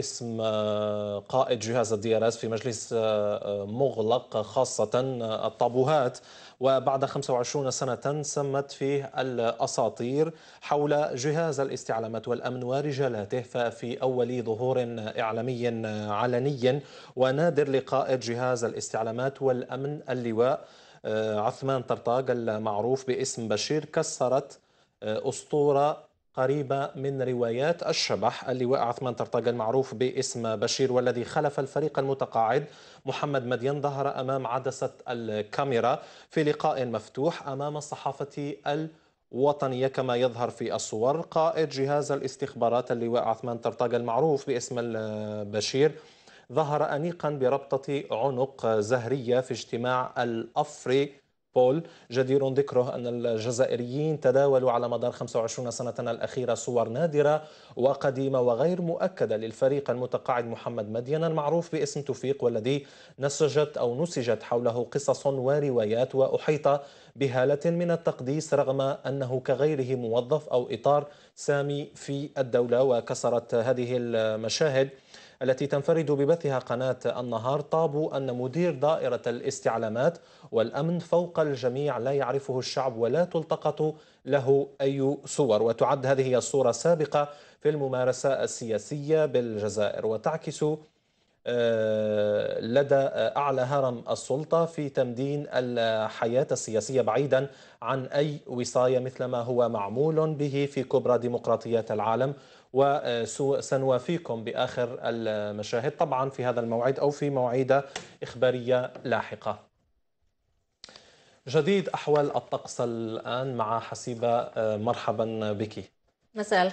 اسم آه، قائد جهاز الدي في مجلس آه، آه، مغلق خاصة الطابوهات وبعد 25 سنة سمت فيه الأساطير حول جهاز الاستعلامات والأمن ورجالاته ففي أول ظهور إعلامي علني ونادر لقائد جهاز الاستعلامات والأمن اللواء عثمان طرطاق المعروف باسم بشير كسرت أسطورة قريبة من روايات الشبح اللواء عثمان طرطاق المعروف باسم بشير والذي خلف الفريق المتقاعد محمد مدين ظهر أمام عدسة الكاميرا في لقاء مفتوح أمام الصحافة الوطنية كما يظهر في الصور قائد جهاز الاستخبارات اللواء عثمان طرطاق المعروف باسم البشير ظهر أنيقا بربطة عنق زهرية في اجتماع الأفري بول جدير ذكره أن الجزائريين تداولوا على مدار 25 سنة الأخيرة صور نادرة وقديمة وغير مؤكدة للفريق المتقاعد محمد مدين المعروف باسم توفيق والذي نسجت أو نسجت حوله قصص وروايات وأحيط بهالة من التقديس رغم أنه كغيره موظف أو إطار سامي في الدولة وكسرت هذه المشاهد التي تنفرد ببثها قناة النهار طابوا أن مدير دائرة الاستعلامات والأمن فوق الجميع لا يعرفه الشعب ولا تلتقط له أي صور وتعد هذه الصورة سابقة في الممارسة السياسية بالجزائر وتعكس آه، لدى آه، أعلى هرم السلطة في تمدين الحياة السياسية بعيدا عن أي وصاية مثل ما هو معمول به في كبرى ديمقراطيات العالم وسنوافيكم بآخر المشاهد طبعا في هذا الموعد أو في موعد إخبارية لاحقة جديد أحوال الطقس الآن مع حسيبة آه، مرحبا بك مساء